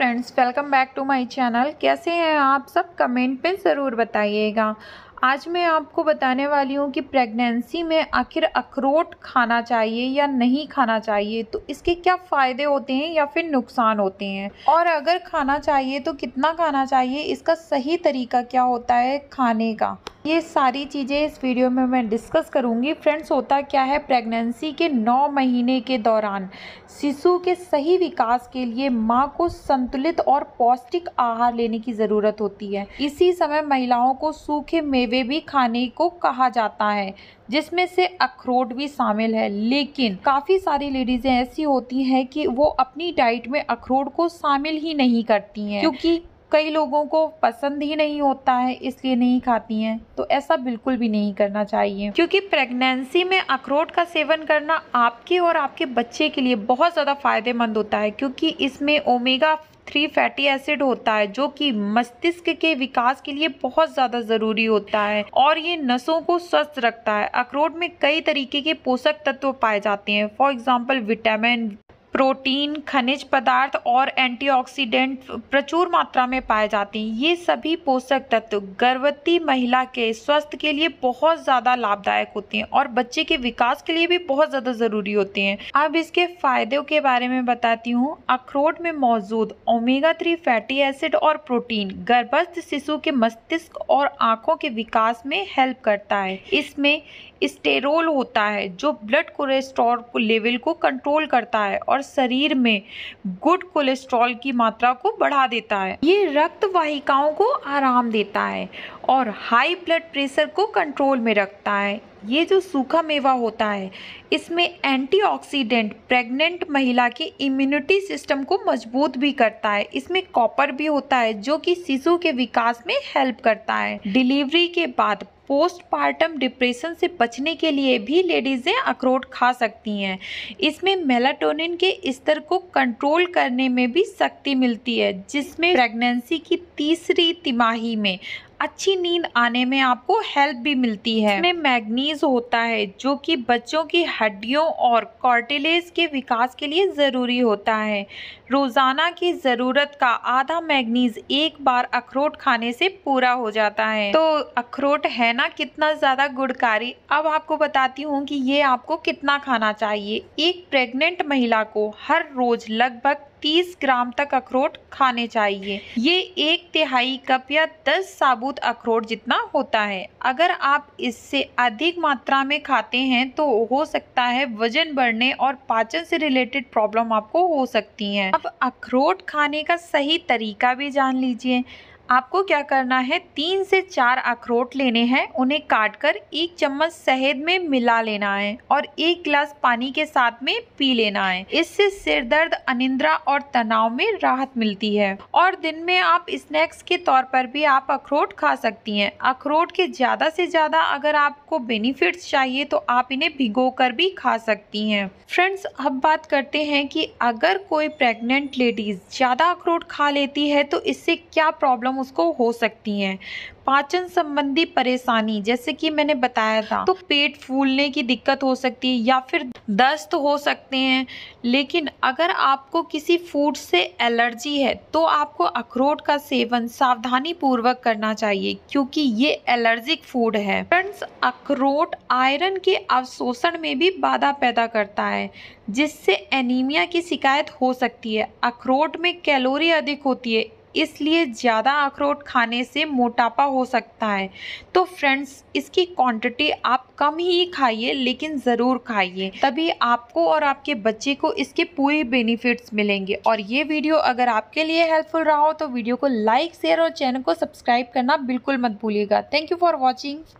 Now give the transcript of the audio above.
friends welcome back to my channel कैसे हैं आप सब कमेंट पे ज़रूर बताइएगा आज मैं आपको बताने वाली हूँ कि प्रेगनेंसी में आखिर अखरोट खाना चाहिए या नहीं खाना चाहिए तो इसके क्या फ़ायदे होते हैं या फिर नुकसान होते हैं और अगर खाना चाहिए तो कितना खाना चाहिए इसका सही तरीका क्या होता है खाने का ये सारी चीज़ें इस वीडियो में मैं डिस्कस करूँगी फ्रेंड्स होता क्या है प्रेगनेंसी के नौ महीने के दौरान शिशु के सही विकास के लिए माँ को संतुलित और पौष्टिक आहार लेने की ज़रूरत होती है इसी समय महिलाओं को सूखे मेवे भी खाने को कहा जाता है जिसमें से अखरोट भी शामिल है लेकिन काफ़ी सारी लेडीज़ें ऐसी होती हैं कि वो अपनी डाइट में अखरोट को शामिल ही नहीं करती हैं क्योंकि कई लोगों को पसंद ही नहीं होता है इसलिए नहीं खाती हैं तो ऐसा बिल्कुल भी नहीं करना चाहिए क्योंकि प्रेगनेंसी में अखरोट का सेवन करना आपके और आपके बच्चे के लिए बहुत ज़्यादा फायदेमंद होता है क्योंकि इसमें ओमेगा थ्री फैटी एसिड होता है जो कि मस्तिष्क के विकास के लिए बहुत ज़्यादा ज़रूरी होता है और ये नसों को स्वस्थ रखता है अखरोट में कई तरीके के पोषक तत्व पाए जाते हैं फॉर एग्जाम्पल विटामिन प्रोटीन खनिज पदार्थ और एंटीऑक्सीडेंट प्रचुर मात्रा में पाए जाते हैं ये सभी पोषक तत्व गर्भवती महिला के स्वास्थ्य के लिए बहुत ज़्यादा लाभदायक होते हैं और बच्चे के विकास के लिए भी बहुत ज़्यादा ज़रूरी होते हैं अब इसके फायदों के बारे में बताती हूँ अखरोट में मौजूद ओमेगा थ्री फैटी एसिड और प्रोटीन गर्भस्थ शिशु के मस्तिष्क और आँखों के विकास में हेल्प करता है इसमें स्टेरोल होता है जो ब्लड कोलेस्ट्रॉल लेवल को कंट्रोल करता है और और शरीर में गुड कोलेस्ट्रॉल की मात्रा को बढ़ा देता है ये रक्त वाहिकाओं को आराम देता है और हाई ब्लड प्रेशर को कंट्रोल में रखता है ये जो सूखा मेवा होता है इसमें एंटीऑक्सीडेंट प्रेग्नेंट महिला की इम्यूनिटी सिस्टम को मजबूत भी करता है इसमें कॉपर भी होता है जो कि शिशु के विकास में हेल्प करता है डिलीवरी के बाद पोस्टपार्टम डिप्रेशन से बचने के लिए भी लेडीज़ें अखरोट खा सकती हैं इसमें मेलाटोनिन के स्तर को कंट्रोल करने में भी शक्ति मिलती है जिसमें प्रेगनेंसी की तीसरी तिमाही में अच्छी नींद आने में आपको हेल्प भी मिलती है इसमें मैग्नीज होता है जो कि बच्चों की हड्डियों और कॉर्टिलेज के विकास के लिए ज़रूरी होता है रोज़ाना की ज़रूरत का आधा मैग्नीज एक बार अखरोट खाने से पूरा हो जाता है तो अखरोट है ना कितना ज़्यादा गुड़कारी अब आपको बताती हूँ कि ये आपको कितना खाना चाहिए एक प्रेग्नेंट महिला को हर रोज़ लगभग 30 ग्राम तक अखरोट खाने चाहिए ये एक तिहाई कप या 10 साबुत अखरोट जितना होता है अगर आप इससे अधिक मात्रा में खाते हैं तो हो सकता है वजन बढ़ने और पाचन से रिलेटेड प्रॉब्लम आपको हो सकती है अब अखरोट खाने का सही तरीका भी जान लीजिए आपको क्या करना है तीन से चार अखरोट लेने हैं उन्हें काट कर एक चम्मच शहद में मिला लेना है और एक गिलास पानी के साथ में पी लेना है इससे सिर दर्द अनिंद्रा और तनाव में राहत मिलती है और दिन में आप स्नैक्स के तौर पर भी आप अखरोट खा सकती हैं अखरोट के ज़्यादा से ज़्यादा अगर आपको बेनिफिट्स चाहिए तो आप इन्हें भिगो कर भी खा सकती हैं फ्रेंड्स अब बात करते हैं कि अगर कोई प्रेग्नेंट लेडीज़ ज़्यादा अखरोट खा लेती है तो इससे क्या प्रॉब्लम उसको हो सकती हैं पाचन संबंधी परेशानी जैसे कि मैंने बताया था तो पेट फूलने की दिक्कत हो सकती है या फिर दस्त हो सकते हैं लेकिन अगर आपको किसी फूड से एलर्जी है तो आपको अखरोट का सेवन सावधानी पूर्वक करना चाहिए क्योंकि ये एलर्जिक फूड है फ्रेंड्स अखरोट आयरन के अवशोषण में भी बाधा पैदा करता है जिससे एनीमिया की शिकायत हो सकती है अखरोट में कैलोरी अधिक होती है इसलिए ज़्यादा अखरोट खाने से मोटापा हो सकता है तो फ्रेंड्स इसकी क्वांटिटी आप कम ही खाइए लेकिन ज़रूर खाइए तभी आपको और आपके बच्चे को इसके पूरे बेनिफिट्स मिलेंगे और ये वीडियो अगर आपके लिए हेल्पफुल रहा हो तो वीडियो को लाइक शेयर और चैनल को सब्सक्राइब करना बिल्कुल मत भूलिएगा थैंक यू फॉर वॉचिंग